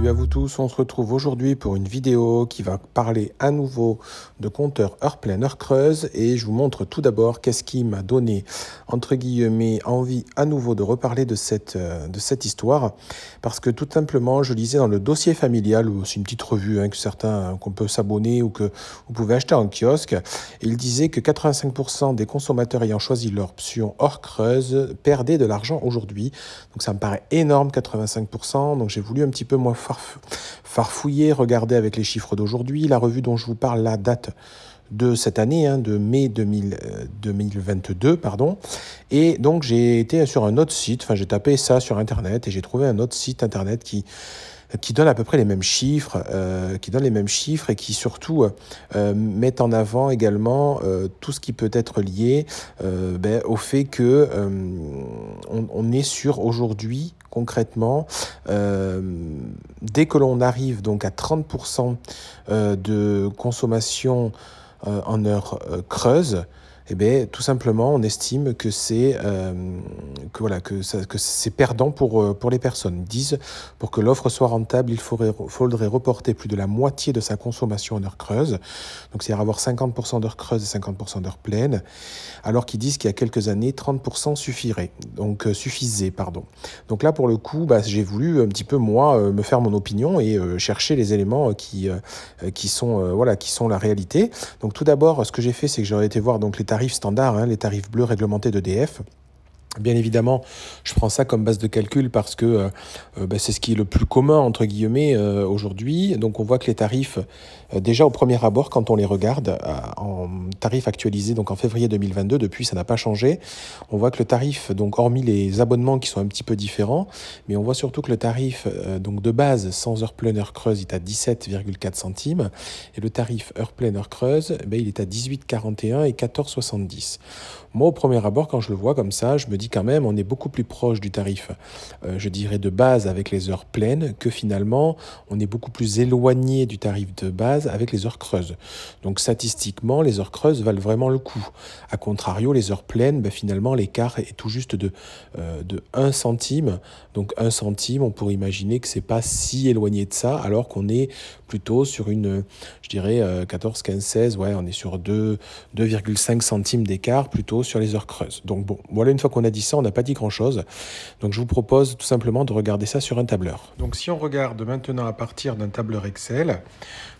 Salut à vous tous, on se retrouve aujourd'hui pour une vidéo qui va parler à nouveau de compteur heure pleine, heure creuse et je vous montre tout d'abord qu'est-ce qui m'a donné entre guillemets envie à nouveau de reparler de cette, euh, de cette histoire parce que tout simplement je lisais dans le dossier familial, c'est une petite revue hein, que certains euh, qu'on peut s'abonner ou que vous pouvez acheter en kiosque, il disait que 85% des consommateurs ayant choisi leur option heure creuse perdaient de l'argent aujourd'hui, donc ça me paraît énorme 85%, donc j'ai voulu un petit peu moins farfouiller, regarder avec les chiffres d'aujourd'hui. La revue dont je vous parle, la date de cette année, hein, de mai 2022, euh, pardon. Et donc j'ai été sur un autre site, enfin j'ai tapé ça sur Internet et j'ai trouvé un autre site Internet qui qui donnent à peu près les mêmes chiffres, euh, qui donnent les mêmes chiffres et qui surtout euh, euh, mettent en avant également tout ce qui peut être lié ben, au fait que on, est sur aujourd'hui concrètement, dès que l'on arrive donc à 30% de consommation en heure creuse, eh ben, tout simplement, on estime que c'est euh, que voilà que, que c'est perdant pour euh, pour les personnes. Ils disent pour que l'offre soit rentable, il faudrait, faudrait, reporter plus de la moitié de sa consommation en heures creuses, donc c'est-à-dire avoir 50% d'heures creuses et 50% d'heures pleines, alors qu'ils disent qu'il y a quelques années 30% suffirait, donc euh, suffisait pardon. Donc là, pour le coup, bah, j'ai voulu un petit peu moi me faire mon opinion et chercher les éléments qui qui sont voilà qui sont la réalité. Donc tout d'abord, ce que j'ai fait, c'est que j'aurais été voir donc les tarifs tarifs standards, hein, les tarifs bleus réglementés d'EDF, Bien évidemment, je prends ça comme base de calcul parce que euh, euh, bah, c'est ce qui est le plus commun, entre guillemets, euh, aujourd'hui. Donc on voit que les tarifs, déjà au premier abord, quand on les regarde, en tarif actualisé, donc en février 2022, depuis ça n'a pas changé, on voit que le tarif, donc hormis les abonnements qui sont un petit peu différents, mais on voit surtout que le tarif donc de base sans heure pleine, heure creuse, est à 17,4 centimes, et le tarif heure pleine, heure creuse, eh ben, il est à 18,41 et 14,70. Moi, au premier abord, quand je le vois comme ça, je me dis quand même, on est beaucoup plus proche du tarif, euh, je dirais, de base avec les heures pleines, que finalement, on est beaucoup plus éloigné du tarif de base avec les heures creuses. Donc statistiquement, les heures creuses valent vraiment le coup. A contrario, les heures pleines, ben, finalement, l'écart est tout juste de, 1 euh, centime. Donc 1 centime, on pourrait imaginer que c'est pas si éloigné de ça, alors qu'on est plutôt sur une, je dirais, 14, 15, 16, ouais, on est sur 2,5 centimes d'écart plutôt sur les heures creuses. Donc bon, voilà une fois qu'on a dit on n'a pas dit grand-chose. Donc je vous propose tout simplement de regarder ça sur un tableur. Donc si on regarde maintenant à partir d'un tableur Excel,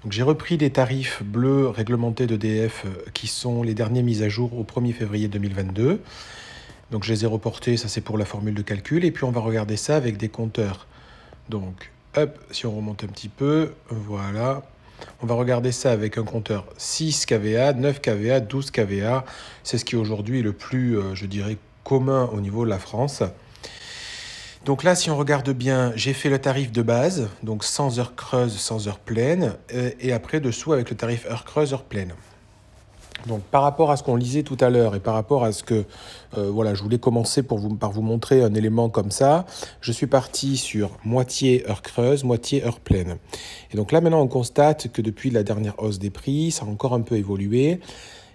j'ai repris des tarifs bleus réglementés d'EDF euh, qui sont les derniers mises à jour au 1er février 2022. Donc je les ai reportés, ça c'est pour la formule de calcul, et puis on va regarder ça avec des compteurs. Donc hop, si on remonte un petit peu, voilà, on va regarder ça avec un compteur 6 kVA, 9 kVA, 12 kVA. C'est ce qui aujourd'hui est le plus, euh, je dirais, commun au niveau de la France. Donc là, si on regarde bien, j'ai fait le tarif de base, donc sans heure creuse, sans heure pleine, euh, et après dessous avec le tarif heure creuse, heure pleine. Donc par rapport à ce qu'on lisait tout à l'heure et par rapport à ce que euh, voilà, je voulais commencer pour vous, par vous montrer un élément comme ça, je suis parti sur moitié heure creuse, moitié heure pleine. Et donc là maintenant on constate que depuis la dernière hausse des prix, ça a encore un peu évolué.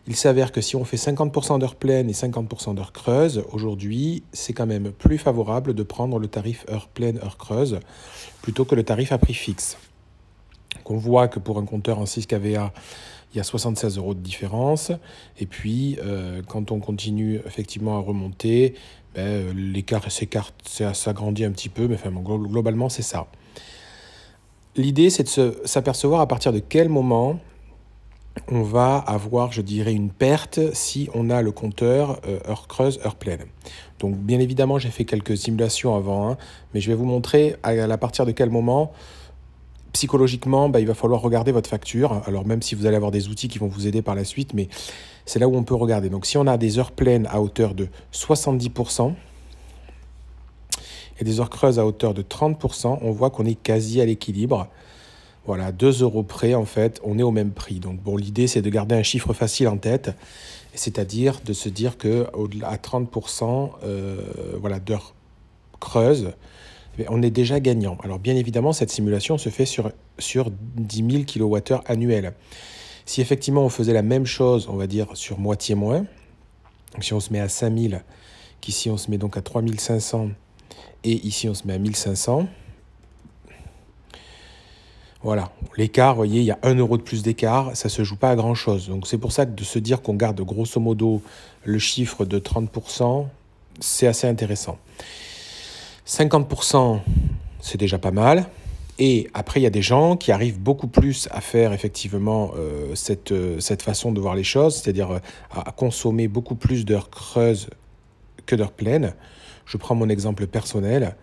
Il s'avère que si on fait 50% d'heures pleines et 50% d'heures creuses, aujourd'hui, c'est quand même plus favorable de prendre le tarif heure pleine, heure creuse, plutôt que le tarif à prix fixe. on voit que pour un compteur en 6 kVA, il y a 76 euros de différence. Et puis, euh, quand on continue effectivement à remonter, ben, l'écart s'agrandit un petit peu, mais enfin, globalement, c'est ça. L'idée, c'est de s'apercevoir à partir de quel moment on va avoir, je dirais, une perte si on a le compteur euh, heure creuse, heure pleine. Donc bien évidemment, j'ai fait quelques simulations avant, hein, mais je vais vous montrer à, partir de quel moment psychologiquement, bah, il va falloir regarder votre facture. Alors même si vous allez avoir des outils qui vont vous aider par la suite, mais c'est là où on peut regarder. Donc si on a des heures pleines à hauteur de 70% et des heures creuses à hauteur de 30%, on voit qu'on est quasi à l'équilibre. Voilà, 2 euros près, en fait, on est au même prix. Donc, bon, l'idée, c'est de garder un chiffre facile en tête, c'est-à-dire de se dire que à 30% euh, voilà, d'heures creuses, eh on est déjà gagnant. Alors, bien évidemment, cette simulation se fait sur, sur 10 000 kWh annuels. Si effectivement on faisait la même chose, on va dire, sur moitié moins, donc si on se met à 000, qu'ici on se met donc à 3500, et ici on se met à 1500, voilà, l'écart, vous voyez, il y a 1 euro de plus d'écart, ça ne se joue pas à grand-chose. Donc c'est pour ça que de se dire qu'on garde grosso modo le chiffre de 30%, c'est assez intéressant. 50%, c'est déjà pas mal. Et après, il y a des gens qui arrivent beaucoup plus à faire effectivement euh, cette, euh, cette façon de voir les choses, c'est-à-dire euh, à consommer beaucoup plus d'heures creuses que d'heures pleines. Je prends mon exemple personnel.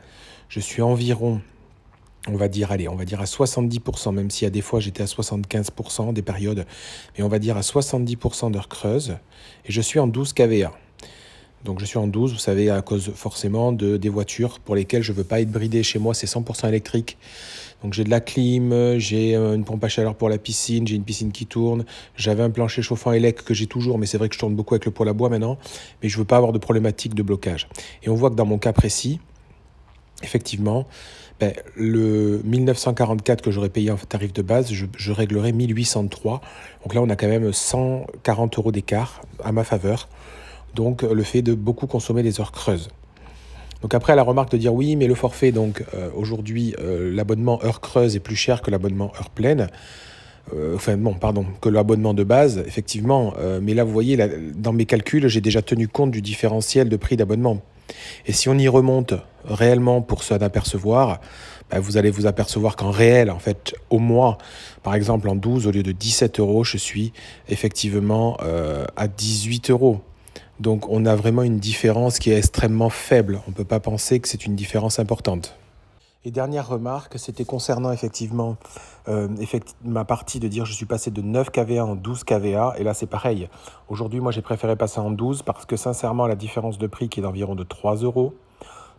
Je suis environ on va dire, allez, on va dire à 70%, même si à des fois j'étais à 75% des périodes, mais on va dire à 70% d'heures creuses, et je suis en 12 KVA. Donc je suis en 12, vous savez, à cause forcément de, des voitures pour lesquelles je ne veux pas être bridé. Chez moi, c'est 100% électrique. Donc j'ai de la clim, j'ai euh, une pompe à chaleur pour la piscine, j'ai une piscine qui tourne, j'avais un plancher chauffant élec que j'ai toujours, mais c'est vrai que je tourne beaucoup avec le poêle à bois maintenant, mais je ne veux pas avoir de problématique de blocage. Et on voit que dans mon cas précis, effectivement, ben, le 1944 que j'aurais payé en tarif de base, je, je réglerais 1803. Donc là, on a quand même 140 euros d'écart à ma faveur. Donc euh, le fait de beaucoup consommer les heures creuses. Donc après, la remarque de dire oui, mais le forfait, donc euh, aujourd'hui, euh, l'abonnement heure creuse est plus cher que l'abonnement heure pleine. enfin, bon, pardon, que l'abonnement de base, effectivement. mais là, vous voyez, dans mes calculs, j'ai déjà tenu compte du différentiel de prix d'abonnement. Et si on y remonte réellement pour s'en apercevoir, bah, vous allez vous apercevoir qu'en réel, en fait, au mois, par exemple en 12, au lieu de 17 euros, je suis effectivement euh, à 18 euros. Donc on a vraiment une différence qui est extrêmement faible. On ne peut pas penser que c'est une différence importante. Et dernière remarque, c'était concernant effectivement euh, ma partie de dire je suis passé de 9 KVA en 12 KVA. Et là, c'est pareil. Aujourd'hui, moi, j'ai préféré passer en 12 parce que sincèrement, la différence de prix qui est d'environ de 3 euros.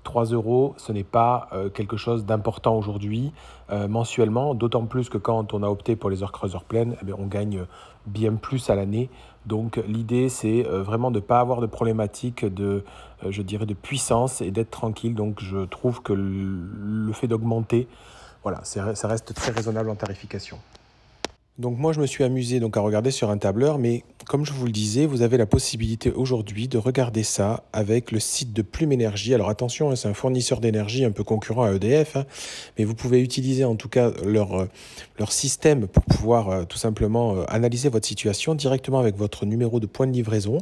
3 euros, ce n'est pas euh, quelque chose d'important aujourd'hui euh, mensuellement, d'autant plus que quand on a opté pour les heures creuseurs pleines, eh on gagne bien plus à l'année donc l'idée, c'est euh, vraiment de ne pas avoir de problématique de, euh, je dirais, de puissance et d'être tranquille. Donc je trouve que le fait d'augmenter, voilà, ça reste très raisonnable en tarification. Donc moi, je me suis amusé donc à regarder sur un tableur, mais comme je vous le disais, vous avez la possibilité aujourd'hui de regarder ça avec le site de Plume Énergie. Alors attention, hein, c'est un fournisseur d'énergie un peu concurrent à EDF, hein, mais vous pouvez utiliser en tout cas leur, euh, leur système pour pouvoir euh, tout simplement euh, analyser votre situation directement avec votre numéro de point de livraison.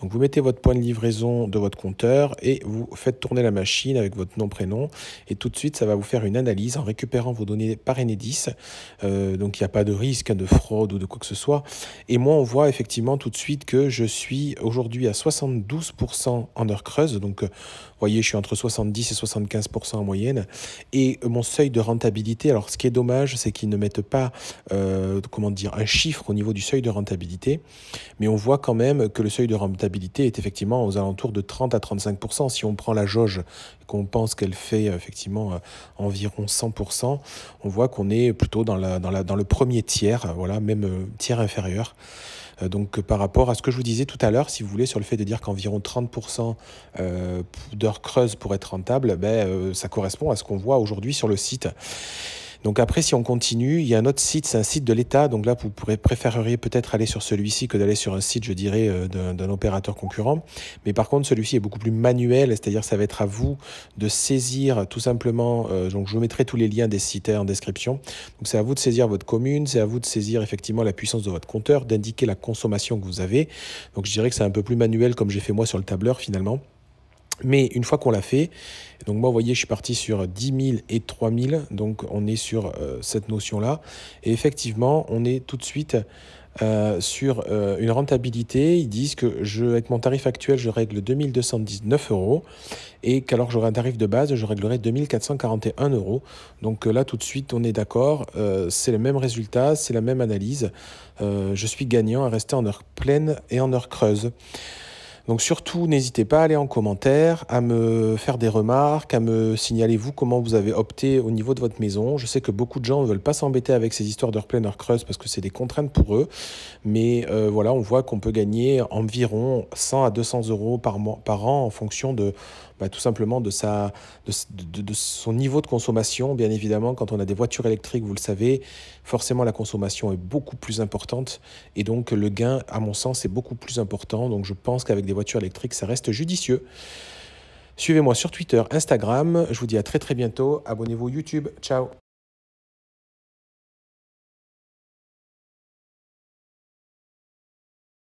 Donc vous mettez votre point de livraison de votre compteur et vous faites tourner la machine avec votre nom, prénom, et tout de suite, ça va vous faire une analyse en récupérant vos données par Enedis. donc il n'y a pas de risque de fraude ou de quoi que ce soit. Et moi, on voit effectivement tout de suite que je suis aujourd'hui à 72% en heure creuse. Donc, euh, vous voyez, je suis entre 70 et 75% en moyenne. Et euh, mon seuil de rentabilité, alors ce qui est dommage, c'est qu'ils ne mettent pas, euh, comment dire, un chiffre au niveau du seuil de rentabilité. Mais on voit quand même que le seuil de rentabilité est effectivement aux alentours de 30 à 35%. Si on prend la jauge qu'on pense qu'elle fait effectivement environ 100%, on voit qu'on est plutôt dans le premier tiers euh, voilà, même euh, tiers inférieur. Euh, donc par rapport à ce que je vous disais tout à l'heure, si vous voulez, sur le fait de dire qu'environ 30% d'heures creuses pour être rentable, ben, ça correspond à ce qu'on voit aujourd'hui sur le site. Donc après, si on continue, il y a un autre site, c'est un site de l'État. Donc là, vous pourrez, préféreriez peut-être aller sur celui-ci que d'aller sur un site, je dirais, euh, d'un opérateur concurrent. Mais par contre, celui-ci est beaucoup plus manuel, c'est-à-dire ça va être à vous de saisir tout simplement. Euh, donc je vous mettrai tous les liens des sites en description. Donc c'est à vous de saisir votre commune, c'est à vous de saisir effectivement la puissance de votre compteur, d'indiquer la consommation que vous avez. Donc je dirais que c'est un peu plus manuel comme j'ai fait moi sur le tableur finalement. Mais une fois qu'on l'a fait, donc moi, vous voyez, je suis parti sur 10 000 et 3 000, donc on est sur euh, cette notion-là. Et effectivement, on est tout de suite euh, sur euh, une rentabilité. Ils disent que avec mon tarif actuel, je règle 2219 euros et qu'alors j'aurai un tarif de base, je réglerai 2441 euros. Donc là, tout de suite, on est d'accord. c'est le même résultat, c'est la même analyse. je suis gagnant à rester en heure pleine et en heure creuse. Donc surtout, n'hésitez pas à aller en commentaire, à me faire des remarques, à me signaler vous comment vous avez opté au niveau de votre maison. Je sais que beaucoup de gens ne veulent pas s'embêter avec ces histoires de pleine, creuse parce que c'est des contraintes pour eux. Mais euh, voilà, on voit qu'on peut gagner environ 100 à 200 euros par, mois, par an en fonction de, bah, tout simplement de, sa, de, son niveau de consommation. Bien évidemment, quand on a des voitures électriques, vous le savez, forcément la consommation est beaucoup plus importante et donc le gain, à mon sens, est beaucoup plus important. Donc je pense qu'avec des voitures électriques, ça reste judicieux. Suivez-moi sur Twitter, Instagram. Je vous dis à très très bientôt. Abonnez-vous YouTube. Ciao